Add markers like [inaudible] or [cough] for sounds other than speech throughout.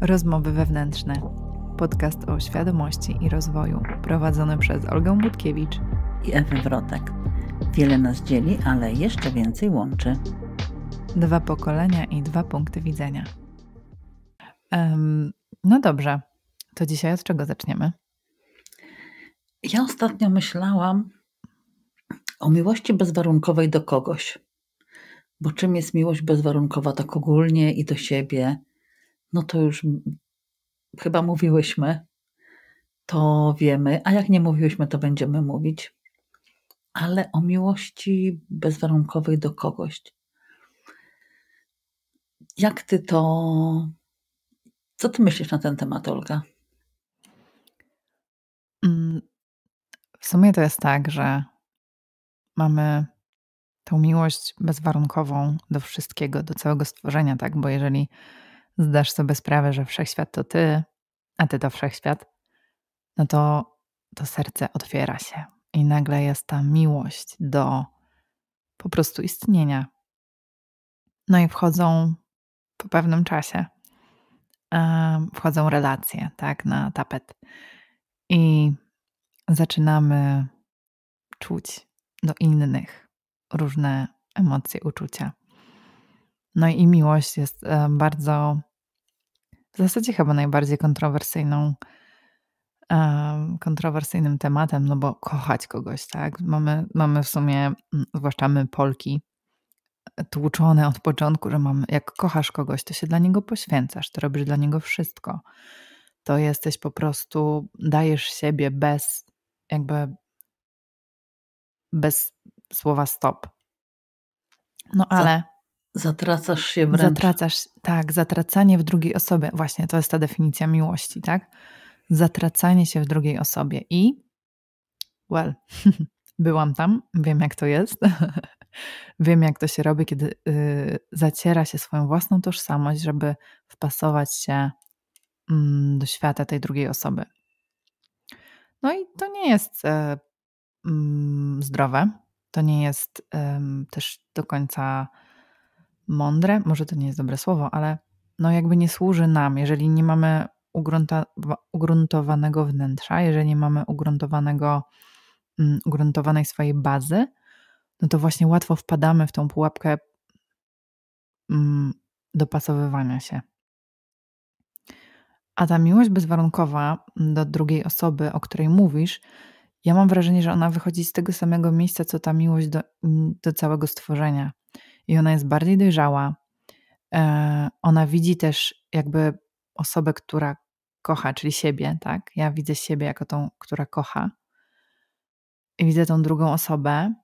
Rozmowy wewnętrzne. Podcast o świadomości i rozwoju, prowadzony przez Olgę Budkiewicz i Ewę Wrotek. Wiele nas dzieli, ale jeszcze więcej łączy. Dwa pokolenia i dwa punkty widzenia. Um, no dobrze, to dzisiaj od czego zaczniemy? Ja ostatnio myślałam o miłości bezwarunkowej do kogoś. Bo czym jest miłość bezwarunkowa tak ogólnie i do siebie no to już chyba mówiłyśmy, to wiemy, a jak nie mówiłyśmy, to będziemy mówić. Ale o miłości bezwarunkowej do kogoś. Jak ty to. Co ty myślisz na ten temat, Olga? Mm, w sumie to jest tak, że mamy tą miłość bezwarunkową do wszystkiego, do całego stworzenia, tak? Bo jeżeli zdasz sobie sprawę, że wszechświat to ty, a ty to wszechświat, no to to serce otwiera się i nagle jest ta miłość do po prostu istnienia. No i wchodzą po pewnym czasie, wchodzą relacje, tak, na tapet. I zaczynamy czuć do innych różne emocje, uczucia. No i miłość jest bardzo w zasadzie chyba najbardziej kontrowersyjną, kontrowersyjnym tematem, no bo kochać kogoś, tak? Mamy, mamy w sumie, mm, zwłaszcza my Polki, e, tłuczone od początku, że mamy, jak kochasz kogoś, to się dla niego poświęcasz, to robisz dla niego wszystko. To jesteś po prostu, dajesz siebie bez, jakby, bez słowa stop. No ale... Zatracasz się wręcz. Zatracasz, tak, zatracanie w drugiej osobie. Właśnie to jest ta definicja miłości, tak? Zatracanie się w drugiej osobie i well, [laughs] byłam tam, wiem jak to jest. [laughs] wiem jak to się robi, kiedy y, zaciera się swoją własną tożsamość, żeby wpasować się mm, do świata tej drugiej osoby. No i to nie jest y, mm, zdrowe. To nie jest też do końca mądre, może to nie jest dobre słowo, ale no jakby nie służy nam, jeżeli nie mamy ugrunta, ugruntowanego wnętrza, jeżeli nie mamy ugruntowanego, um, ugruntowanej swojej bazy, no to właśnie łatwo wpadamy w tą pułapkę um, dopasowywania się. A ta miłość bezwarunkowa do drugiej osoby, o której mówisz, ja mam wrażenie, że ona wychodzi z tego samego miejsca, co ta miłość do, do całego stworzenia i ona jest bardziej dojrzała. E, ona widzi też jakby osobę, która kocha, czyli siebie, tak? Ja widzę siebie jako tą, która kocha. I widzę tą drugą osobę.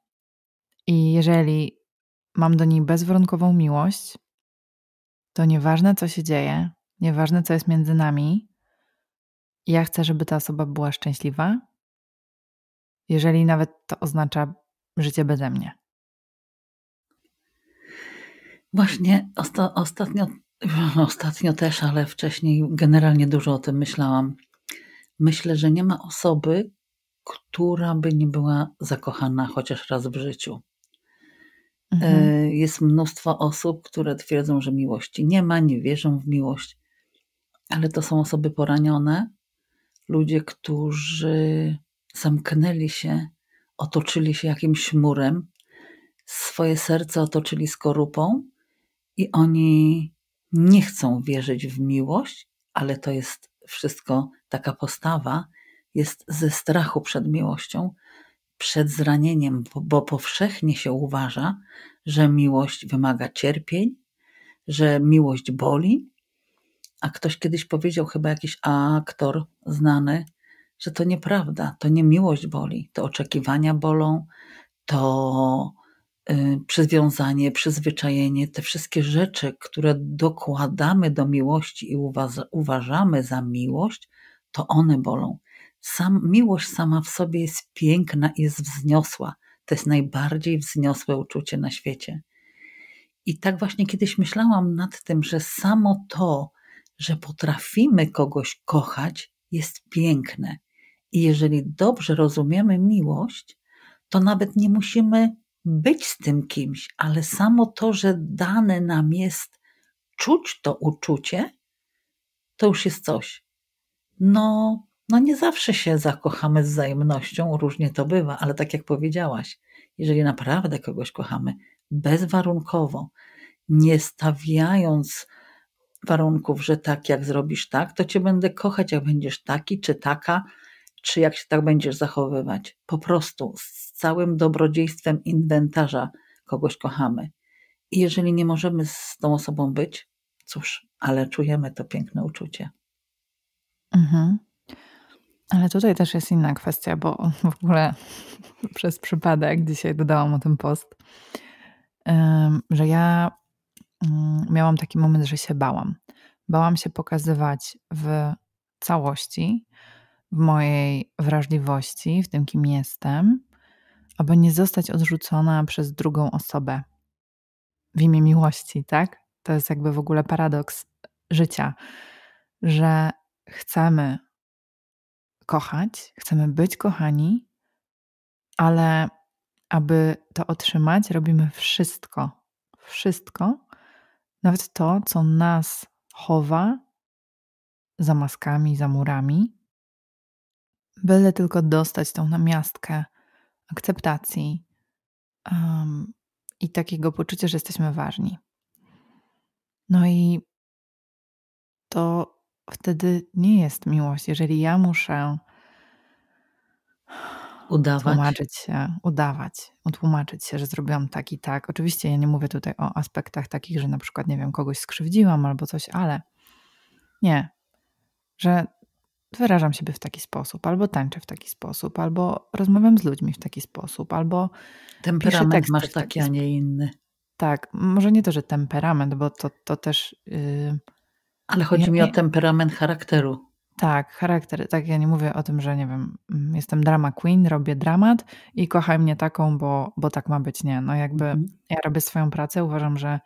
I jeżeli mam do niej bezwarunkową miłość, to nieważne, co się dzieje, nieważne, co jest między nami, ja chcę, żeby ta osoba była szczęśliwa, jeżeli nawet to oznacza życie beze mnie. Właśnie osta ostatnio, no, ostatnio też, ale wcześniej generalnie dużo o tym myślałam. Myślę, że nie ma osoby, która by nie była zakochana chociaż raz w życiu. E, mhm. Jest mnóstwo osób, które twierdzą, że miłości nie ma, nie wierzą w miłość, ale to są osoby poranione, ludzie, którzy zamknęli się, otoczyli się jakimś murem, swoje serce otoczyli skorupą i oni nie chcą wierzyć w miłość, ale to jest wszystko taka postawa jest ze strachu przed miłością, przed zranieniem, bo powszechnie się uważa, że miłość wymaga cierpień, że miłość boli. A ktoś kiedyś powiedział, chyba jakiś aktor znany, że to nieprawda, to nie miłość boli, to oczekiwania bolą, to Y, przywiązanie, przyzwyczajenie, te wszystkie rzeczy, które dokładamy do miłości i uważamy za miłość, to one bolą. Sam, miłość sama w sobie jest piękna i jest wzniosła. To jest najbardziej wzniosłe uczucie na świecie. I tak właśnie kiedyś myślałam nad tym, że samo to, że potrafimy kogoś kochać, jest piękne. I jeżeli dobrze rozumiemy miłość, to nawet nie musimy być z tym kimś, ale samo to, że dane nam jest czuć to uczucie, to już jest coś. No, no nie zawsze się zakochamy z wzajemnością, różnie to bywa, ale tak jak powiedziałaś, jeżeli naprawdę kogoś kochamy bezwarunkowo, nie stawiając warunków, że tak jak zrobisz tak, to cię będę kochać, jak będziesz taki czy taka, czy jak się tak będziesz zachowywać. Po prostu z całym dobrodziejstwem inwentarza kogoś kochamy. I jeżeli nie możemy z tą osobą być, cóż, ale czujemy to piękne uczucie. Mhm. Ale tutaj też jest inna kwestia, bo w ogóle [laughs] przez przypadek dzisiaj dodałam o tym post, że ja mm, miałam taki moment, że się bałam. Bałam się pokazywać w całości, w mojej wrażliwości, w tym, kim jestem, aby nie zostać odrzucona przez drugą osobę w imię miłości, tak? To jest jakby w ogóle paradoks życia, że chcemy kochać, chcemy być kochani, ale aby to otrzymać, robimy wszystko. Wszystko, nawet to, co nas chowa za maskami, za murami, byle tylko dostać tą namiastkę akceptacji um, i takiego poczucia, że jesteśmy ważni. No i to wtedy nie jest miłość, jeżeli ja muszę udawać. Tłumaczyć się, udawać, utłumaczyć się, że zrobiłam tak i tak. Oczywiście ja nie mówię tutaj o aspektach takich, że na przykład, nie wiem, kogoś skrzywdziłam albo coś, ale nie, że wyrażam siebie w taki sposób, albo tańczę w taki sposób, albo rozmawiam z ludźmi w taki sposób, albo. Temperament masz taki, taki, a nie inny. Tak, może nie to, że temperament, bo to, to też. Yy, Ale chodzi ja mi o temperament charakteru. Tak, charakter. Tak, ja nie mówię o tym, że nie wiem, mm, jestem drama queen, robię dramat i kochaj mnie taką, bo, bo tak ma być. Nie, no jakby mhm. ja robię swoją pracę, uważam, że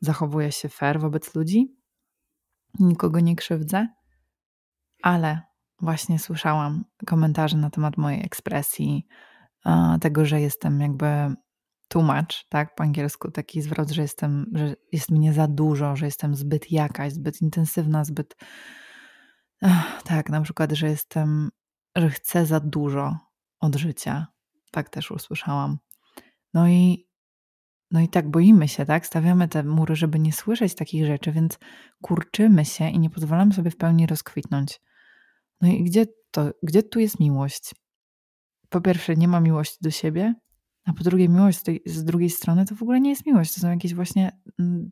zachowuję się fair wobec ludzi, nikogo nie krzywdzę ale właśnie słyszałam komentarze na temat mojej ekspresji, tego, że jestem jakby tłumacz, tak, po angielsku taki zwrot, że jestem, że jest mnie za dużo, że jestem zbyt jakaś, zbyt intensywna, zbyt tak, na przykład, że jestem, że chcę za dużo od życia. Tak też usłyszałam. No i no i tak boimy się, tak? Stawiamy te mury, żeby nie słyszeć takich rzeczy, więc kurczymy się i nie pozwalamy sobie w pełni rozkwitnąć. No i gdzie to, gdzie tu jest miłość? Po pierwsze, nie ma miłości do siebie, a po drugie, miłość z, tej, z drugiej strony to w ogóle nie jest miłość. To są jakieś właśnie mm,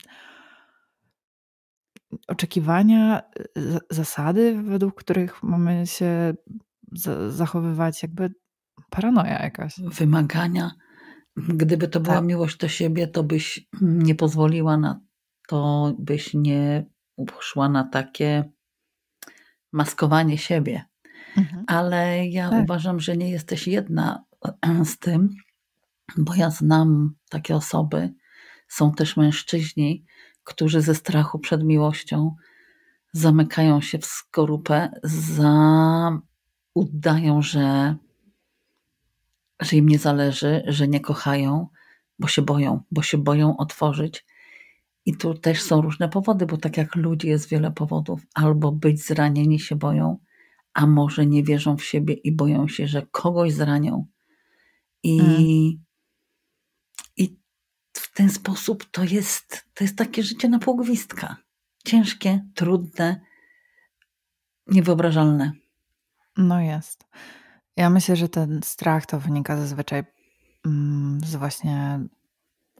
oczekiwania, y, zasady, według których mamy się zachowywać, jakby paranoja jakaś. Wymagania. Gdyby to była tak. miłość do siebie, to byś nie pozwoliła na to, byś nie szła na takie maskowanie siebie. Mhm. Ale ja tak. uważam, że nie jesteś jedna z tym, bo ja znam takie osoby, są też mężczyźni, którzy ze strachu przed miłością zamykają się w skorupę, za... udają, że, że im nie zależy, że nie kochają, bo się boją, bo się boją otworzyć i tu też są różne powody, bo tak jak ludzi jest wiele powodów, albo być zranieni się boją, a może nie wierzą w siebie i boją się, że kogoś zranią. I, mm. i w ten sposób to jest, to jest takie życie na półgwistka. Ciężkie, trudne, niewyobrażalne. No jest. Ja myślę, że ten strach to wynika zazwyczaj mm, z właśnie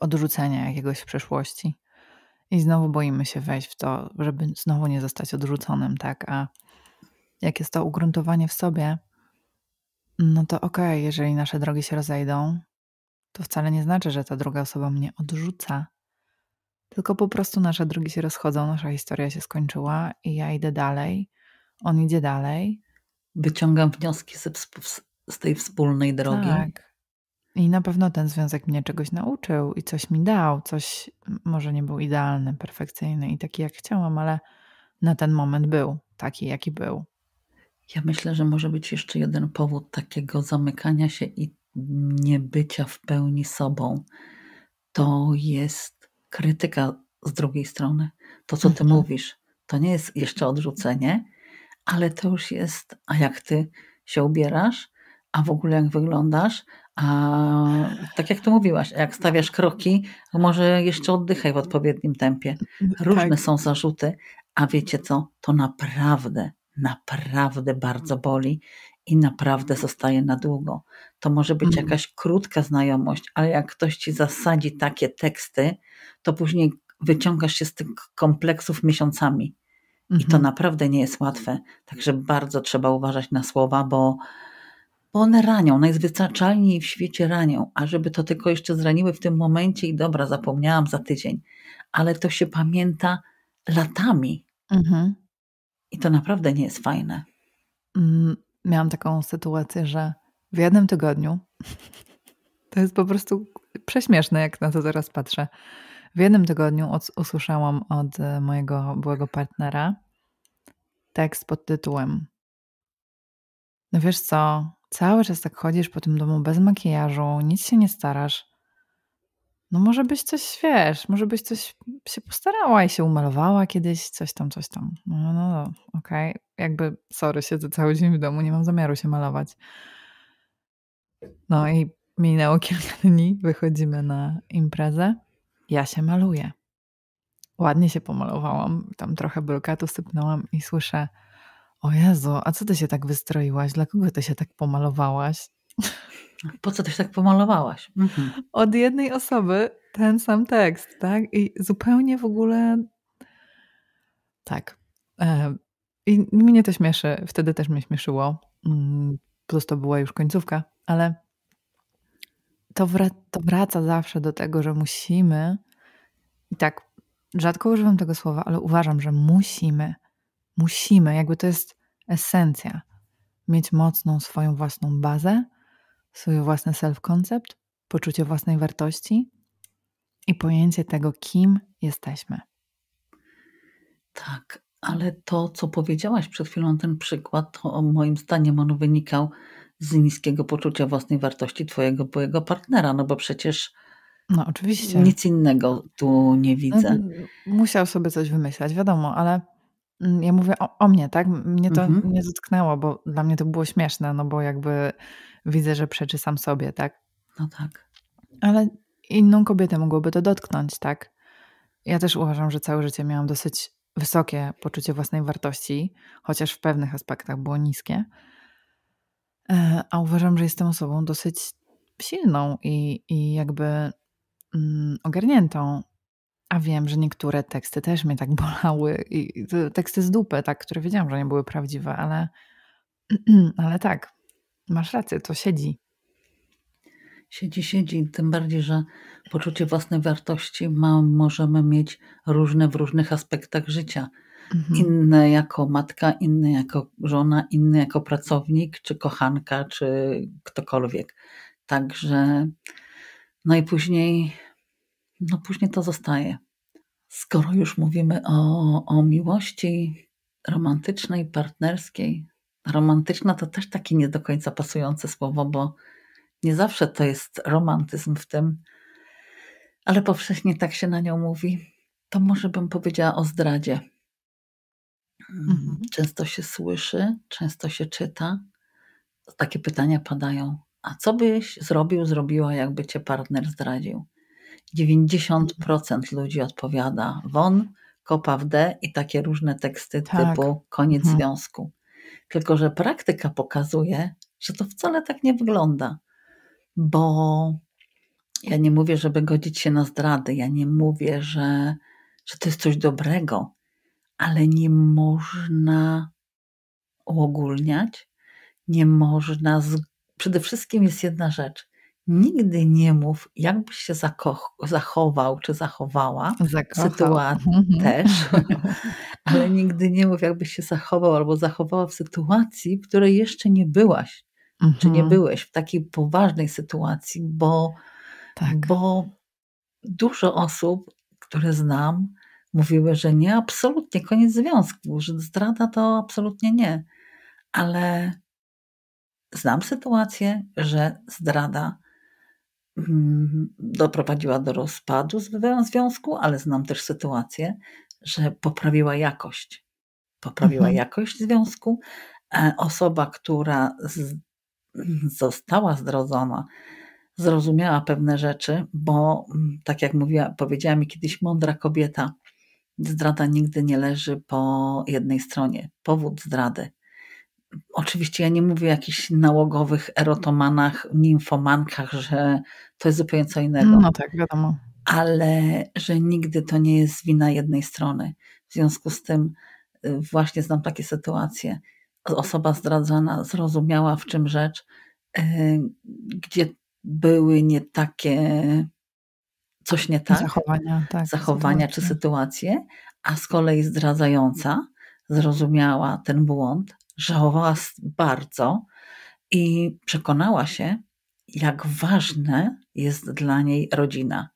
odrzucenia jakiegoś przeszłości. I znowu boimy się wejść w to, żeby znowu nie zostać odrzuconym, tak? A jak jest to ugruntowanie w sobie, no to okej, okay, jeżeli nasze drogi się rozejdą, to wcale nie znaczy, że ta druga osoba mnie odrzuca, tylko po prostu nasze drogi się rozchodzą, nasza historia się skończyła i ja idę dalej, on idzie dalej. Wyciągam wnioski z, z tej wspólnej drogi. Tak. I na pewno ten związek mnie czegoś nauczył i coś mi dał, coś może nie był idealny, perfekcyjny i taki jak chciałam, ale na ten moment był taki, jaki był. Ja myślę, że może być jeszcze jeden powód takiego zamykania się i niebycia w pełni sobą. To jest krytyka z drugiej strony. To, co ty mhm. mówisz, to nie jest jeszcze odrzucenie, ale to już jest, a jak ty się ubierasz, a w ogóle jak wyglądasz, a tak jak to mówiłaś, jak stawiasz kroki, może jeszcze oddychaj w odpowiednim tempie. Różne tak. są zarzuty, a wiecie co? To naprawdę, naprawdę bardzo mm. boli i naprawdę zostaje na długo. To może być mhm. jakaś krótka znajomość, ale jak ktoś ci zasadzi takie teksty, to później wyciągasz się z tych kompleksów miesiącami. Mhm. I to mhm. naprawdę nie jest łatwe. Także bardzo trzeba uważać na słowa, bo bo one ranią, najzwyczajniej w świecie ranią, a żeby to tylko jeszcze zraniły w tym momencie i dobra, zapomniałam za tydzień. Ale to się pamięta latami. Mhm. I to naprawdę nie jest fajne. Mm, miałam taką sytuację, że w jednym tygodniu [laughs] to jest po prostu prześmieszne, jak na to teraz patrzę. W jednym tygodniu od, usłyszałam od e, mojego byłego partnera tekst pod tytułem: No wiesz co, Cały czas tak chodzisz po tym domu bez makijażu, nic się nie starasz. No może byś coś, wiesz, może byś coś się postarała i się umalowała kiedyś, coś tam, coś tam. No, no, no okej. Okay. Jakby, sorry, siedzę cały dzień w domu, nie mam zamiaru się malować. No i minęło [laughs] kilka dni, wychodzimy na imprezę. Ja się maluję. Ładnie się pomalowałam, tam trochę brokatu sypnąłam i słyszę o Jezu, a co ty się tak wystroiłaś? Dla kogo ty się tak pomalowałaś? Po co ty się tak pomalowałaś? Mhm. Od jednej osoby ten sam tekst, tak? I zupełnie w ogóle. Tak. I mnie to śmieszy, wtedy też mnie śmieszyło. Mm, po prostu była już końcówka, ale to, to wraca zawsze do tego, że musimy, i tak rzadko używam tego słowa, ale uważam, że musimy Musimy, jakby to jest esencja, mieć mocną swoją własną bazę, swój własny self-concept, poczucie własnej wartości i pojęcie tego, kim jesteśmy. Tak, ale to, co powiedziałaś przed chwilą, ten przykład, to moim zdaniem on wynikał z niskiego poczucia własnej wartości twojego byłego partnera, no bo przecież no, oczywiście. nic innego tu nie widzę. No, musiał sobie coś wymyślać, wiadomo, ale Mm, ja mówię o, o, mnie, tak? Mnie to mhm. mnie dotknęło, bo dla mnie to było śmieszne, no bo jakby widzę, że przeczy sam sobie, tak? No tak. Ale inną kobietę mogłoby to dotknąć, tak? Ja też uważam, że całe życie miałam dosyć wysokie poczucie własnej wartości, chociaż w pewnych aspektach było niskie. E, a uważam, że jestem osobą dosyć silną i, i jakby mm, ogarniętą, a wiem, że niektóre teksty też mnie tak [laughs] bolały. I teksty z dupy, tak, które wiedziałam, że nie były prawdziwe, ale, [clears throat] ale tak, masz rację, to siedzi. Siedzi, siedzi. Tym bardziej, że poczucie własnej wartości ma, możemy mieć różne w różnych aspektach życia. Mhm. Inne jako matka, inne jako żona, inne jako pracownik, czy kochanka, czy ktokolwiek. Także no i później no później to zostaje. Skoro już mówimy o, o miłości romantycznej, partnerskiej, romantyczna to też takie nie do końca pasujące słowo, bo nie zawsze to jest romantyzm w tym, ale powszechnie tak się na nią mówi. To może bym powiedziała o zdradzie. Mhm. Często się słyszy, często się czyta. Takie pytania padają. A co byś zrobił, zrobiła, jakby cię partner zdradził? 90% ludzi odpowiada won, kopa w D i takie różne teksty tak. typu koniec mhm. związku. Tylko, że praktyka pokazuje, że to wcale tak nie wygląda, bo ja nie mówię, żeby godzić się na zdrady, ja nie mówię, że, że to jest coś dobrego, ale nie można uogólniać, nie można. Z... Przede wszystkim jest jedna rzecz nigdy nie mów, jakbyś się zachował czy zachowała. Zakochał. Mhm. też, [laughs] ale nigdy nie mów, jakbyś się zachował albo zachowała w sytuacji, w której jeszcze nie byłaś, mhm. czy nie mhm. byłeś w takiej poważnej sytuacji, bo, tak. bo dużo osób, które znam, mówiły, że nie, absolutnie, koniec związku, że zdrada to absolutnie nie. Ale znam sytuację, że zdrada Mhm. doprowadziła do rozpadu związku, ale znam też sytuację, że poprawiła jakość. Poprawiła mhm. jakość związku. E, osoba, która z, została zdradzona, zrozumiała pewne rzeczy, bo mm, tak jak mówiła, powiedziała mi kiedyś mądra kobieta, zdrada nigdy nie leży po jednej stronie. Powód zdrady Oczywiście ja nie mówię o jakichś nałogowych erotomanach, nimfomankach, że to jest zupełnie co innego. No tak, wiadomo. Ale że nigdy to nie jest wina jednej strony. W związku z tym y, właśnie znam takie sytuacje. Osoba zdradzana zrozumiała w czym rzecz, y, gdzie były nie takie coś nie tak, zachowania, tak, zachowania czy sytuacje, a z kolei zdradzająca zrozumiała ten błąd żałowała bardzo i przekonała się, jak ważne jest dla niej rodzina,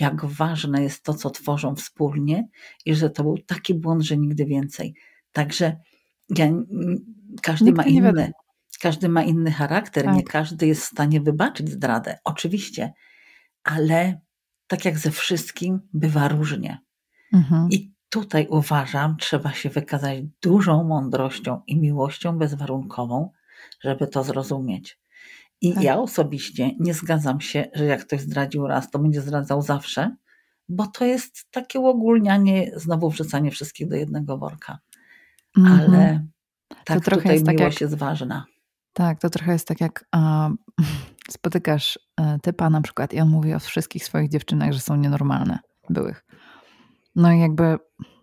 jak ważne jest to, co tworzą wspólnie i że to był taki błąd, że nigdy więcej. Także ja, każdy Nikt ma inny. Każdy ma inny charakter, tak. nie każdy jest w stanie wybaczyć zdradę, oczywiście, ale tak jak ze wszystkim, bywa różnie. Mhm. I Tutaj uważam, trzeba się wykazać dużą mądrością i miłością bezwarunkową, żeby to zrozumieć. I tak. ja osobiście nie zgadzam się, że jak ktoś zdradził raz, to będzie zdradzał zawsze, bo to jest takie uogólnianie, znowu wrzucanie wszystkich do jednego worka. Ale mhm. tak to trochę tutaj jest tak miłość tak jak, jest ważna. Tak, to trochę jest tak jak um, spotykasz e, typa na przykład i on mówi o wszystkich swoich dziewczynach, że są nienormalne, byłych. No i jakby,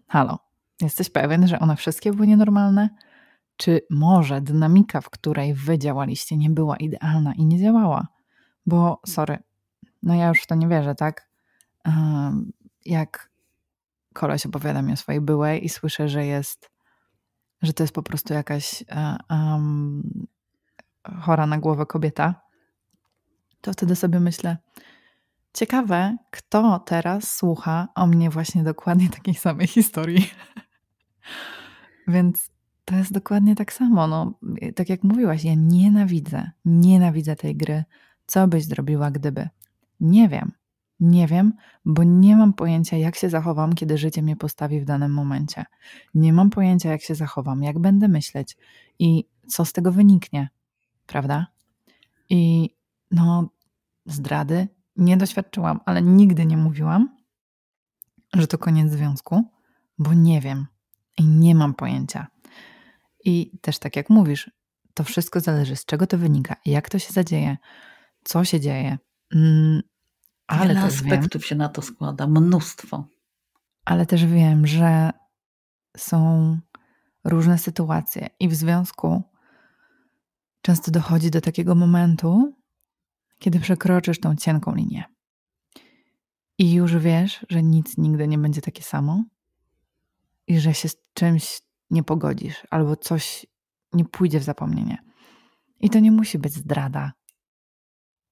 halo, jesteś pewien, że one wszystkie były nienormalne? Czy może dynamika, w której wy działaliście, nie była idealna i nie działała? Bo, sorry, no ja już w to nie wierzę, tak? Jak koleś opowiada mi o swojej byłej i słyszę, że jest, że to jest po prostu jakaś um, chora na głowę kobieta, to wtedy sobie myślę, Ciekawe, kto teraz słucha o mnie właśnie dokładnie takiej samej [laughs] historii. Więc to jest dokładnie tak samo. No, tak jak mówiłaś, ja nienawidzę, nienawidzę tej gry. Co byś zrobiła, gdyby? Nie wiem. Nie wiem, bo nie mam pojęcia, jak się zachowam, kiedy życie mnie postawi w danym momencie. Nie mam pojęcia, jak się zachowam, jak będę myśleć i co z tego wyniknie, prawda? I no, zdrady, nie doświadczyłam, ale nigdy nie mówiłam, że to koniec związku, bo nie wiem i nie mam pojęcia. I też tak jak mówisz, to wszystko zależy, z czego to wynika, jak to się zadzieje, co się dzieje. Mm, ale Wiele aspektów wiem, się na to składa, mnóstwo. Ale też wiem, że są różne sytuacje i w związku często dochodzi do takiego momentu, kiedy przekroczysz tą cienką linię. I już wiesz, że nic nigdy nie będzie takie samo i że się z czymś nie pogodzisz albo coś nie pójdzie w zapomnienie. I to nie musi być zdrada.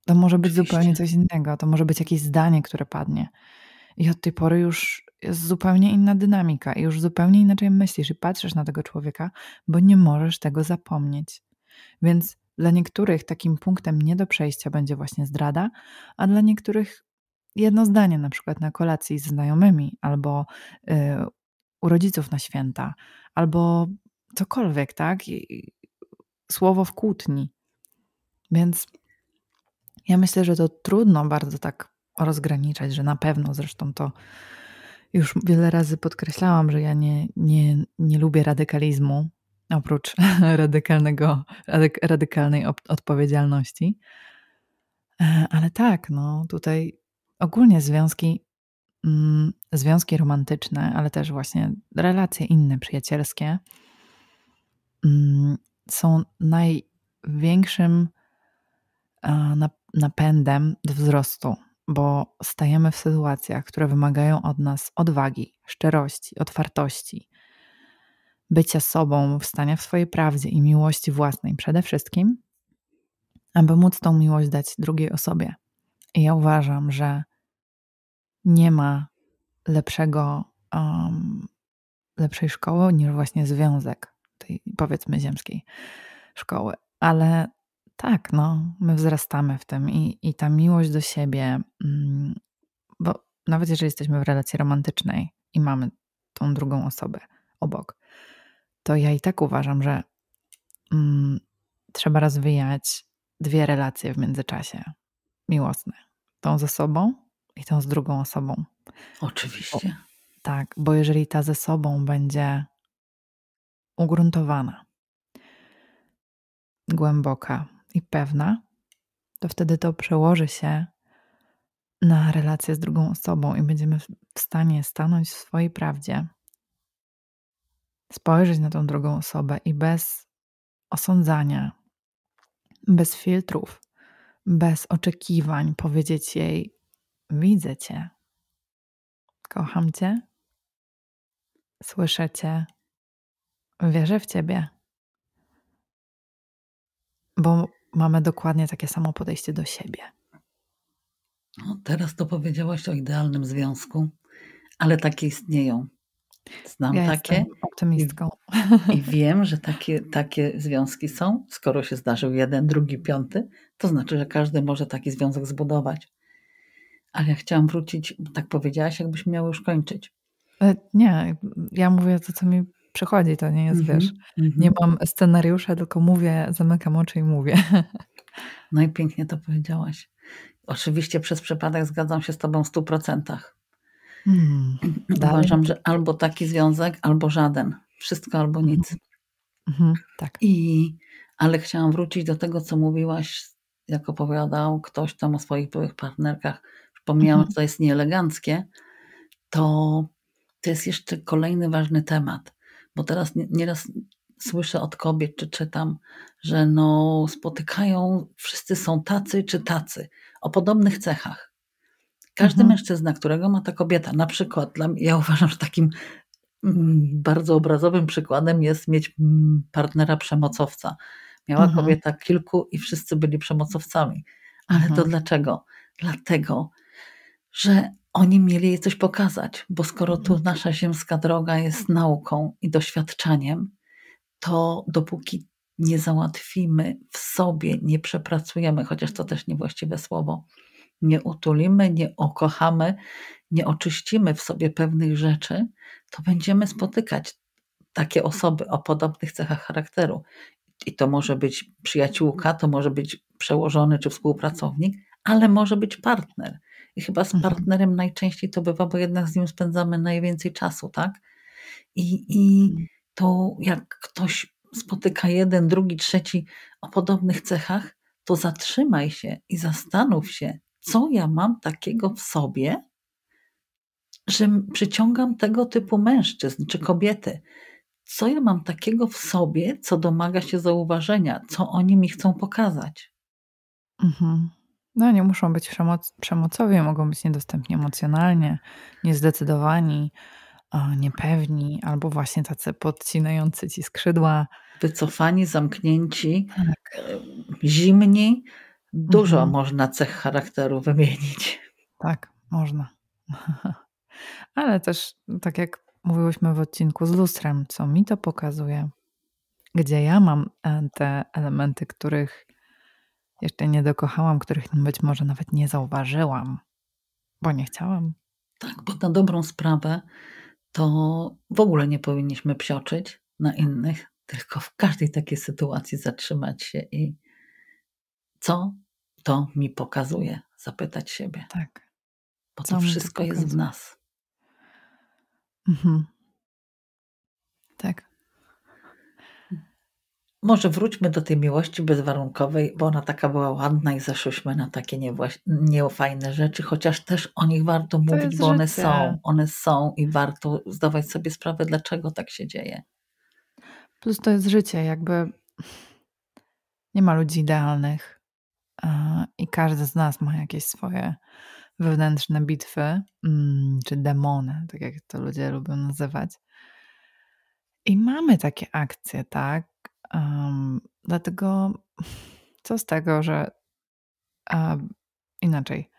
To może być Oczywiście. zupełnie coś innego, to może być jakieś zdanie, które padnie. I od tej pory już jest zupełnie inna dynamika i już zupełnie inaczej myślisz i patrzysz na tego człowieka, bo nie możesz tego zapomnieć. Więc dla niektórych takim punktem nie do przejścia będzie właśnie zdrada, a dla niektórych jedno zdanie, na przykład na kolacji ze znajomymi, albo yy, u rodziców na święta, albo cokolwiek, tak? I, słowo w kłótni. Więc ja myślę, że to trudno bardzo tak rozgraniczać, że na pewno zresztą to już wiele razy podkreślałam, że ja nie, nie, nie lubię radykalizmu, oprócz [laughs] radykalnego, radykalnej odpowiedzialności. E, ale tak, no tutaj ogólnie związki, mm, związki romantyczne, ale też właśnie relacje inne, przyjacielskie, mm, są największym e, napędem do wzrostu, bo stajemy w sytuacjach, które wymagają od nas odwagi, szczerości, otwartości bycia sobą, wstania w swojej prawdzie i miłości własnej przede wszystkim, aby móc tą miłość dać drugiej osobie. I ja uważam, że nie ma lepszego, um, lepszej szkoły niż właśnie związek tej powiedzmy ziemskiej szkoły. Ale tak, no, my wzrastamy w tym i, i ta miłość do siebie, mm, bo nawet jeżeli jesteśmy w relacji romantycznej i mamy tą drugą osobę obok, to ja i tak uważam, że mm, trzeba rozwijać dwie relacje w międzyczasie miłosne. Tą ze sobą i tą z drugą osobą. Oczywiście. O, tak, bo jeżeli ta ze sobą będzie ugruntowana, głęboka i pewna, to wtedy to przełoży się na relację z drugą osobą i będziemy w stanie stanąć w swojej prawdzie spojrzeć na tą drugą osobę i bez osądzania, bez filtrów, bez oczekiwań powiedzieć jej: Widzę cię, kocham cię, słyszę cię, wierzę w ciebie. Bo mamy dokładnie takie samo podejście do siebie. No, teraz to powiedziałaś o idealnym związku, ale takie istnieją. Znam ja takie. optymistką. I, wiem, że takie, takie związki są. Skoro się zdarzył jeden, drugi, piąty, to znaczy, że każdy może taki związek zbudować. Ale ja chciałam wrócić, tak powiedziałaś, jakbyś miała już kończyć. E, nie, ja mówię to, co mi przychodzi, to nie jest, mhm, wiesz, mhm. nie mam scenariusza, tylko mówię, zamykam oczy i mówię. No i pięknie to powiedziałaś. Oczywiście przez przypadek zgadzam się z Tobą w stu procentach. Hmm, Uważam, że albo taki związek, albo żaden. Wszystko albo nic. Mhm. Mhm, tak. I, ale chciałam wrócić do tego, co mówiłaś, jak opowiadał ktoś tam o swoich byłych partnerkach. Wspomniałam, mhm. że to jest nieeleganckie. To, to jest jeszcze kolejny ważny temat, bo teraz nieraz słyszę od kobiet, czy czytam, że no spotykają, wszyscy są tacy czy tacy, o podobnych cechach każdy mhm. mężczyzna, którego ma ta kobieta, na przykład, dla, ja uważam, że takim mm, bardzo obrazowym przykładem jest mieć mm, partnera przemocowca. Miała mhm. kobieta kilku i wszyscy byli przemocowcami. Ale mhm. to dlaczego? Dlatego, że oni mieli jej coś pokazać, bo skoro tu mhm. nasza ziemska droga jest nauką i doświadczaniem, to dopóki nie załatwimy w sobie, nie przepracujemy, chociaż to też niewłaściwe słowo, nie utulimy, nie okochamy, nie oczyścimy w sobie pewnych rzeczy, to będziemy spotykać takie osoby o podobnych cechach charakteru. I to może być przyjaciółka, to może być przełożony czy współpracownik, ale może być partner. I chyba z mhm. partnerem najczęściej to bywa, bo jednak z nim spędzamy najwięcej czasu, tak? I, i mhm. to jak ktoś spotyka jeden, drugi, trzeci o podobnych cechach, to zatrzymaj się i zastanów się, co ja mam takiego w sobie, że przyciągam tego typu mężczyzn czy kobiety. Co ja mam takiego w sobie, co domaga się zauważenia, co oni mi chcą pokazać? Mhm. No, nie muszą być przemoc przemocowi, mogą być niedostępni emocjonalnie, niezdecydowani, niepewni, albo właśnie tacy podcinający ci skrzydła. Wycofani, zamknięci, tak. zimni, Dużo mhm. można cech charakteru wymienić. Tak, można. [laughs] Ale też, tak jak mówiłyśmy w odcinku z lustrem, co mi to pokazuje, gdzie ja mam e, te elementy, których jeszcze nie dokochałam, których być może nawet nie zauważyłam, bo nie chciałam. Tak, bo na dobrą sprawę to w ogóle nie powinniśmy psioczyć na innych, tylko w każdej takiej sytuacji zatrzymać się i co to mi pokazuje? Zapytać siebie. Tak. Bo to, wszystko to jest w nas. Mhm. Tak. Może wróćmy do tej miłości bezwarunkowej, bo ona taka była ładna i zaszuśmy na takie niewłaś- niefajne rzeczy, chociaż też o nich warto mówić, bo one życie. są. One są i warto zdawać sobie sprawę, dlaczego tak się dzieje. Plus to jest życie, jakby nie ma ludzi idealnych. E, i każdy z nas ma jakieś swoje wewnętrzne bitwy, mm, czy demony, tak jak to ludzie lubią nazywać. I mamy takie akcje, tak? Um, dlatego [laughs] co z tego, że e, inaczej.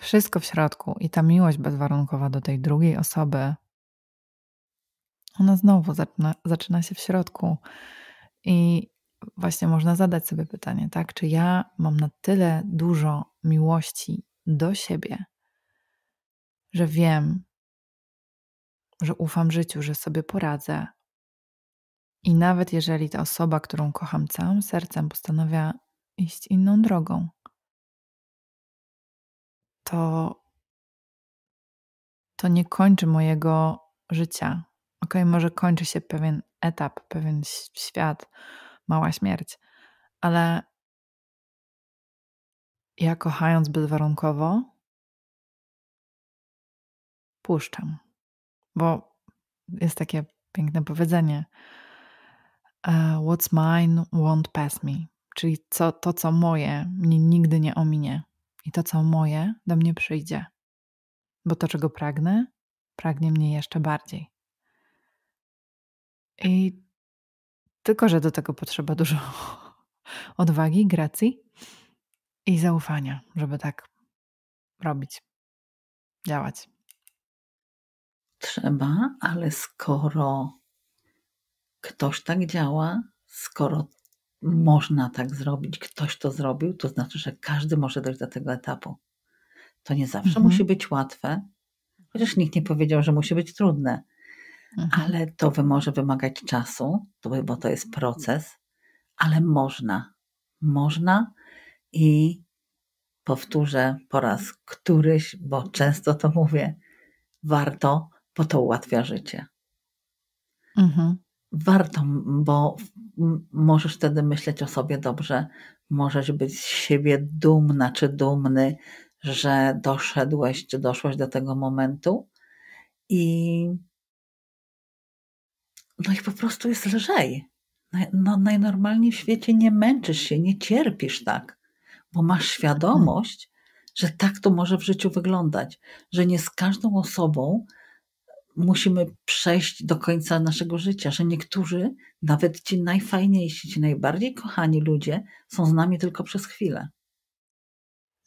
Wszystko w środku i ta miłość bezwarunkowa do tej drugiej osoby, ona znowu zaczyna, zaczyna się w środku. I właśnie można zadać sobie pytanie, tak? Czy ja mam na tyle dużo miłości do siebie, że wiem, że ufam życiu, że sobie poradzę. I nawet jeżeli ta osoba, którą kocham całym sercem, postanawia iść inną drogą, to, to nie kończy mojego życia. Ok, może kończy się pewien etap, pewien świat, mała śmierć. Ale ja kochając bezwarunkowo, puszczam. Bo jest takie piękne powiedzenie: e, What's mine won't pass me. Czyli co, to, co moje, mnie nigdy nie ominie. I to, co moje, do mnie przyjdzie. Bo to, czego pragnę, pragnie mnie jeszcze bardziej. I tylko, że do tego potrzeba dużo [laughs] odwagi, gracji i zaufania, żeby tak robić, działać. Trzeba, ale skoro ktoś tak działa, skoro można tak zrobić, ktoś to zrobił, to znaczy, że każdy może dojść do tego etapu. To nie zawsze mhm. musi być łatwe, chociaż nikt nie powiedział, że musi być trudne. Mhm. ale to może wymagać czasu, bo to jest proces, ale można. Można i powtórzę po raz któryś, bo często to mówię, warto, bo to ułatwia życie. Mhm. Warto, bo możesz wtedy myśleć o sobie dobrze, możesz być z siebie dumna czy dumny, że doszedłeś czy doszłaś do tego momentu i no i po prostu jest lżej. No, najnormalniej w świecie nie męczysz się, nie cierpisz tak, bo masz świadomość, że tak to może w życiu wyglądać, że nie z każdą osobą musimy przejść do końca naszego życia, że niektórzy, nawet ci najfajniejsi, ci najbardziej kochani ludzie, są z nami tylko przez chwilę.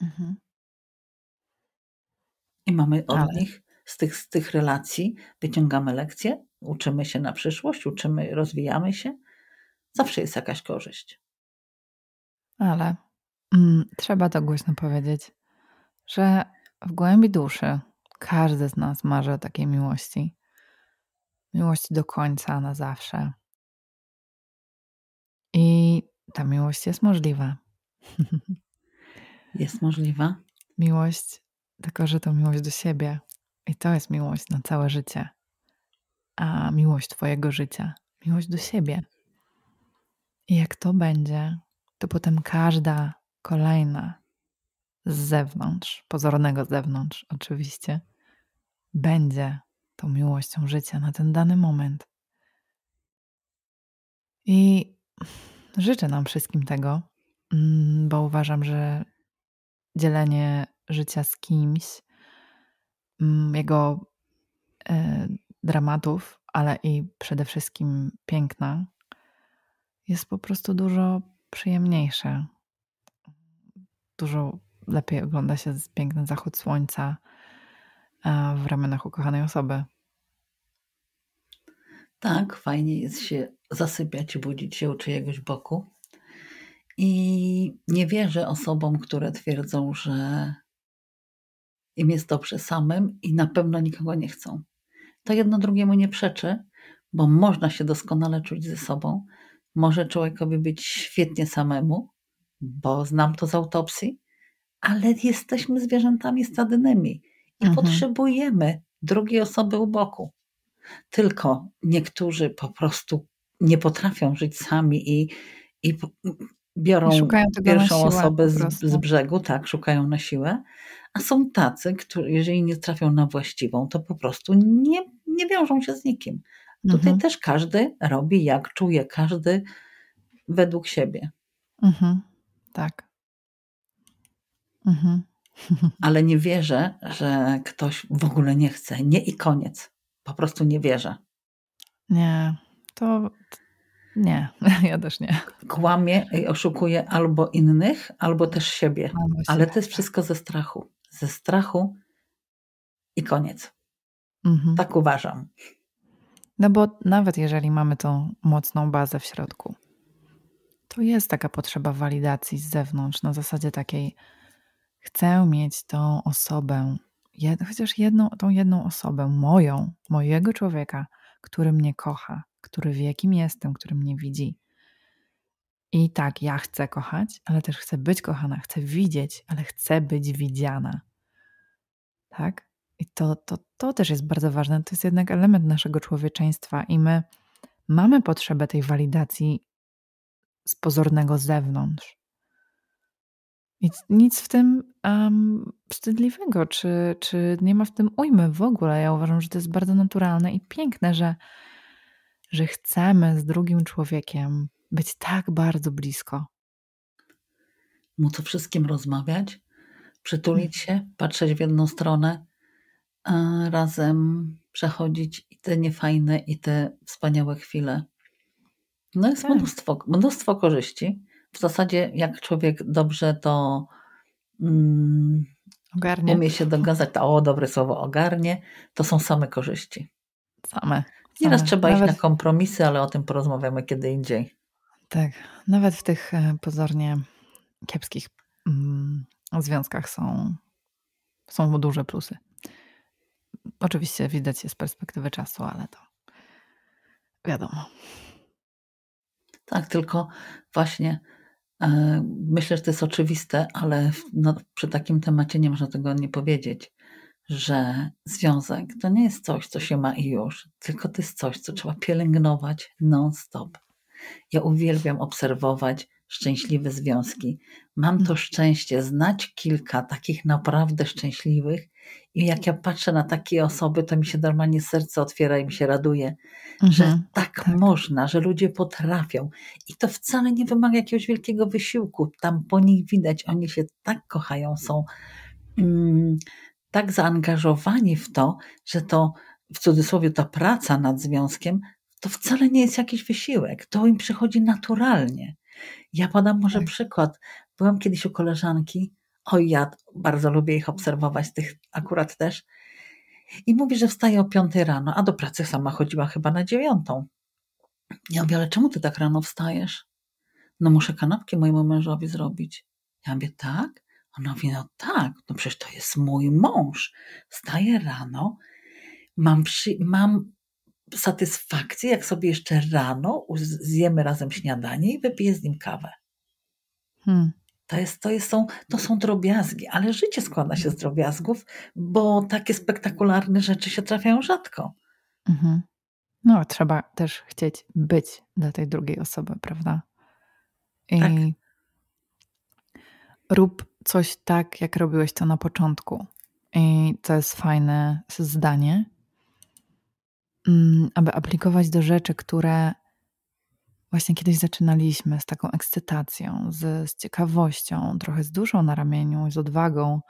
Mhm. I mamy od Ale. nich, z tych, z tych relacji, wyciągamy lekcje, uczymy się na przyszłość, uczymy, rozwijamy się, zawsze jest jakaś korzyść. Ale mm, trzeba to głośno powiedzieć, że w głębi duszy każdy z nas marzy o takiej miłości. Miłości do końca, na zawsze. I ta miłość jest możliwa. [laughs] Jest możliwa. Miłość, tylko że to miłość do siebie. I to jest miłość na całe życie a miłość Twojego życia, miłość do siebie. I jak to będzie, to potem każda kolejna z zewnątrz, pozornego z zewnątrz oczywiście, będzie tą miłością życia na ten dany moment. I życzę nam wszystkim tego, mm, bo uważam, że dzielenie życia z kimś, mm, jego e, dramatów, ale i przede wszystkim piękna, jest po prostu dużo przyjemniejsze. Dużo lepiej ogląda się piękny zachód słońca e, w ramionach ukochanej osoby. Tak, fajnie jest się zasypiać, budzić się u czyjegoś boku. I nie wierzę osobom, które twierdzą, że im jest dobrze samym i na pewno nikogo nie chcą. To jedno drugiemu nie przeczy, bo można się doskonale czuć ze sobą. Może człowiekowi być świetnie samemu, bo znam to z autopsji, ale jesteśmy zwierzętami stadnymi i mhm. potrzebujemy drugiej osoby u boku. Tylko niektórzy po prostu nie potrafią żyć sami i, i biorą I pierwszą osobę z, z, brzegu, tak, szukają na siłę, a są tacy, którzy jeżeli nie trafią na właściwą, to po prostu nie nie wiążą się z nikim. Tutaj mhm. też każdy robi jak czuje, każdy według siebie. Mhm. Tak. Mhm. [laughs] Ale nie wierzę, że ktoś w ogóle nie chce. Nie i koniec. Po prostu nie wierzę. Nie, to nie, [laughs] ja też nie. Kłamie i oszukuje albo innych, albo też siebie. Ale to jest wszystko ze strachu. Ze strachu i koniec. Mhm. Tak uważam. No bo nawet jeżeli mamy tą mocną bazę w środku, to jest taka potrzeba walidacji z zewnątrz, na zasadzie takiej, chcę mieć tą osobę, jed, chociaż jedną, tą jedną osobę, moją, mojego człowieka, który mnie kocha, który wie, kim jestem, który mnie widzi. I tak, ja chcę kochać, ale też chcę być kochana, chcę widzieć, ale chcę być widziana. Tak? I to, to, to też jest bardzo ważne. To jest jednak element naszego człowieczeństwa i my mamy potrzebę tej walidacji z pozornego zewnątrz. Nic, nic w tym um, wstydliwego, czy, czy nie ma w tym ujmy w ogóle. Ja uważam, że to jest bardzo naturalne i piękne, że, że chcemy z drugim człowiekiem być tak bardzo blisko. Móc o wszystkim rozmawiać, przytulić mhm. się, patrzeć w jedną stronę, E, razem przechodzić i te niefajne, i te wspaniałe chwile. No jest tak. mnóstwo, mnóstwo korzyści. W zasadzie, jak człowiek dobrze to mm, ogarnie. umie się dogadać, to o dobre słowo ogarnie, to są same korzyści. Same. Nieraz tak. trzeba Nawet... iść na kompromisy, ale o tym porozmawiamy kiedy indziej. Tak. Nawet w tych e, pozornie kiepskich mm, związkach są, są duże plusy. Oczywiście widać je z perspektywy czasu, ale to wiadomo. Tak, tylko właśnie yy, myślę, że to jest oczywiste, ale no, przy takim temacie nie można tego nie powiedzieć, że związek to nie jest coś, co się ma i już, tylko to jest coś, co trzeba pielęgnować non-stop. Ja uwielbiam obserwować szczęśliwe związki. Mam to mhm. szczęście znać kilka takich naprawdę szczęśliwych i jak ja patrzę na takie osoby, to mi się normalnie serce otwiera i mi się raduje, mhm, że tak, tak, można, że ludzie potrafią. I to wcale nie wymaga jakiegoś wielkiego wysiłku. Tam po nich widać, oni się tak kochają, są mm, tak zaangażowani w to, że to w cudzysłowie ta praca nad związkiem to wcale nie jest jakiś wysiłek. To im przychodzi naturalnie. Ja podam może tak. przykład. Byłam kiedyś u koleżanki, Oj, ja bardzo lubię ich obserwować, tych akurat też. I mówi, że wstaje o 5 rano, a do pracy sama chodziła chyba na dziewiątą. Ja mówię, ale czemu ty tak rano wstajesz? No muszę kanapki mojemu mężowi zrobić. Ja mówię, tak? Ona mówi, no tak, no przecież to jest mój mąż. Wstaję rano, mam, przy, mam satysfakcję, jak sobie jeszcze rano zjemy razem śniadanie i wypiję z nim kawę. Hmm. To, jest, to, jest, są, to są drobiazgi, ale życie składa się z drobiazgów, bo takie spektakularne rzeczy się trafiają rzadko. Mhm. No, trzeba też chcieć być dla tej drugiej osoby, prawda? I tak. rób coś tak, jak robiłeś to na początku. I to jest fajne zdanie, mm, aby aplikować do rzeczy, które właśnie kiedyś zaczynaliśmy z taką ekscytacją, z, z ciekawością, trochę z duszą na ramieniu, z odwagą.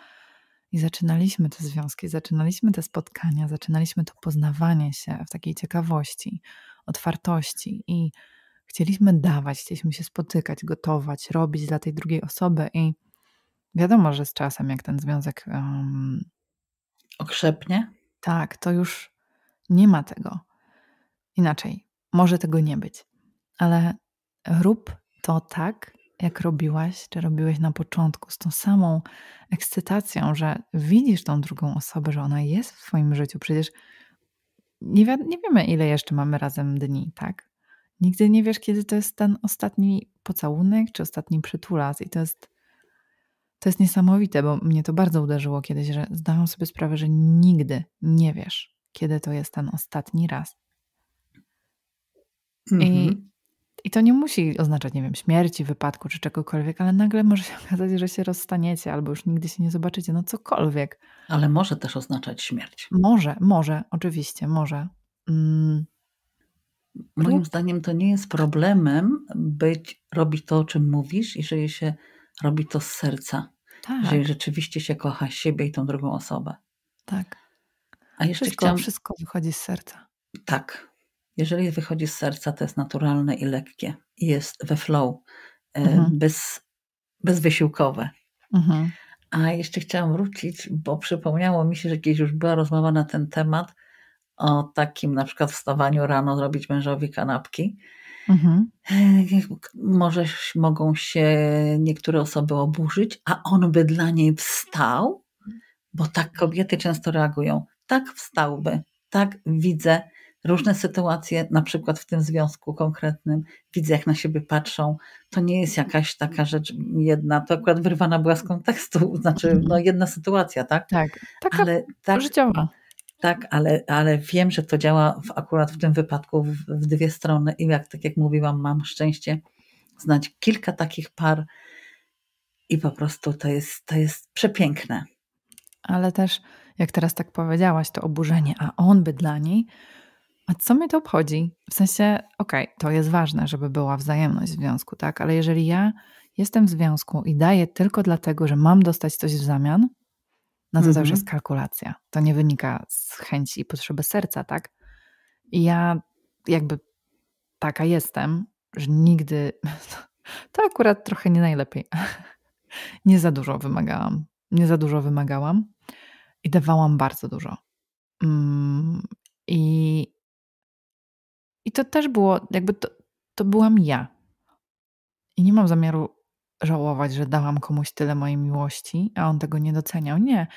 I zaczynaliśmy te związki, zaczynaliśmy te spotkania, zaczynaliśmy to poznawanie się w takiej ciekawości, otwartości i chcieliśmy dawać, chcieliśmy się spotykać, gotować, robić dla tej drugiej osoby. I wiadomo, że z czasem, jak ten związek um, okrzepnie, tak, to już nie ma tego. Inaczej, może tego nie być ale rób to tak, jak robiłaś, czy robiłeś na początku, z tą samą ekscytacją, że widzisz tą drugą osobę, że ona jest w Twoim życiu. Przecież nie, wi nie wiemy, ile jeszcze mamy razem dni, tak? Nigdy nie wiesz, kiedy to jest ten ostatni pocałunek, czy ostatni przytulas, i to jest. To jest niesamowite, bo mnie to bardzo uderzyło kiedyś, że zdałam sobie sprawę, że nigdy nie wiesz, kiedy to jest ten ostatni raz. Mm -hmm. I mhm. I to nie musi oznaczać, nie wiem, śmierci, wypadku czy czegokolwiek, ale nagle może się [laughs] okazać, że się rozstaniecie albo już nigdy się nie zobaczycie, no cokolwiek. Ale może też oznaczać śmierć. Może, może, oczywiście, może. Mm. Moim zdaniem to nie jest problemem być, robić to, o czym mówisz, i jeżeli się robi to z serca. Tak. Jeżeli rzeczywiście się kocha siebie i tą drugą osobę. Tak. A jeszcze wszystko, chciałam... wszystko wychodzi z serca. Tak. Jeżeli wychodzi z serca, to jest naturalne i lekkie. Jest we flow, e, mhm. bez, bezwysiłkowe. Mhm. A jeszcze chciałam wrócić, bo przypomniało mi się, że kiedyś już była rozmowa na ten temat o takim na przykład wstawaniu rano, zrobić mężowi kanapki. Mhm. Może mogą się niektóre osoby oburzyć, a on by dla niej wstał, bo tak kobiety często reagują. Tak wstałby, tak widzę różne sytuacje, na przykład w tym związku konkretnym, widzę jak na siebie patrzą. To nie jest jakaś taka rzecz jedna, to akurat wyrwana była z kontekstu, [laughs] znaczy mhm. no jedna sytuacja, tak? Tak, taka ale, tak, życiowa. Tak, ale, ale wiem, że to działa w, akurat w tym wypadku w, w dwie strony i jak, tak jak mówiłam, mam szczęście znać kilka takich par i po prostu to jest, to jest przepiękne. Ale też, jak teraz tak powiedziałaś, to oburzenie, a on by dla niej a co mnie to obchodzi? W sensie, okej, okay, to jest ważne, żeby była wzajemność w związku, tak? Ale jeżeli ja jestem w związku i daję tylko dlatego, że mam dostać coś w zamian, no to mm -hmm. jest kalkulacja. To nie wynika z chęci i potrzeby serca, tak? I ja jakby taka jestem, że nigdy, [laughs] to akurat trochę nie najlepiej, [laughs] nie za dużo wymagałam. Nie za dużo wymagałam i dawałam bardzo dużo. Mm, I i to też było, jakby to, to byłam ja. I nie mam zamiaru żałować, że dałam komuś tyle mojej miłości, a on tego nie doceniał. Nie,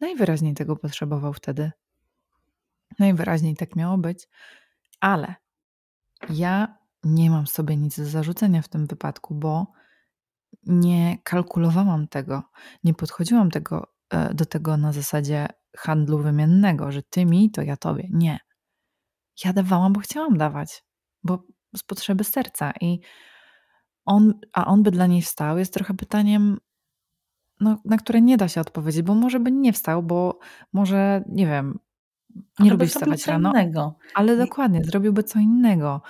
najwyraźniej tego potrzebował wtedy. Najwyraźniej tak miało być, ale ja nie mam sobie nic do zarzucenia w tym wypadku, bo nie kalkulowałam tego, nie podchodziłam tego, e, do tego na zasadzie handlu wymiennego, że ty mi, to ja tobie. Nie ja dawałam, bo chciałam dawać, bo z potrzeby serca. I on, a on by dla niej wstał, jest trochę pytaniem, no, na które nie da się odpowiedzieć, bo może by nie wstał, bo może, nie wiem, nie lubi wstawać rano. Innego. Ale dokładnie, zrobiłby co innego.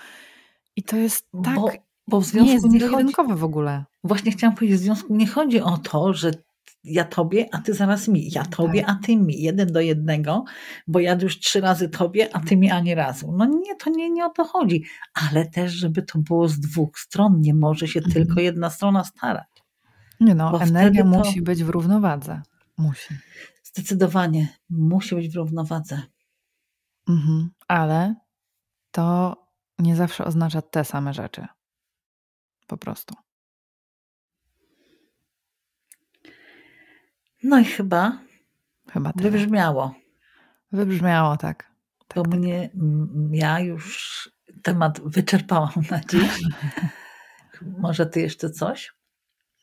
I to jest tak. Bo, bo w związku nie jest nie chodzi... w ogóle. Właśnie chciałam powiedzieć, w związku nie chodzi o to, że ja tobie, a ty zaraz mi, ja tobie, tak. a ty mi, jeden do jednego, bo ja już trzy razy tobie, a ty mi ani razu. No nie, to nie, nie o to chodzi, ale też, żeby to było z dwóch stron, nie może się mhm. tylko jedna strona starać. Nie no, energia to... musi być w równowadze. Musi. Zdecydowanie, musi być w równowadze. Mhm, ale to nie zawsze oznacza te same rzeczy. Po prostu. No i chyba, chyba tyle. wybrzmiało. Wybrzmiało, tak. tak to tak. mnie, ja już temat wyczerpałam na dziś. [laughs] Może ty jeszcze coś?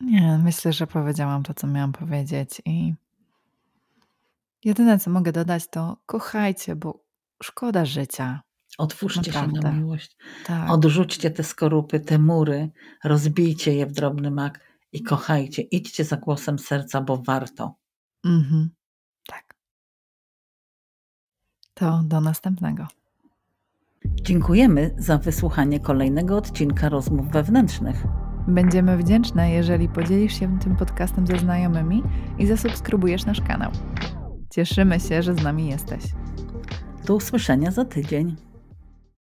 Nie, myślę, że powiedziałam to, co miałam powiedzieć i jedyne, co mogę dodać, to kochajcie, bo szkoda życia. Otwórzcie Naprawdę. się na miłość. Tak. Odrzućcie te skorupy, te mury, rozbijcie je w drobny mak i kochajcie, idźcie za głosem serca, bo warto. Mhm. Tak. To do następnego. Dziękujemy za wysłuchanie kolejnego odcinka Rozmów Wewnętrznych. Będziemy wdzięczne, jeżeli podzielisz się tym podcastem ze znajomymi i zasubskrybujesz nasz kanał. Cieszymy się, że z nami jesteś. Do usłyszenia za tydzień.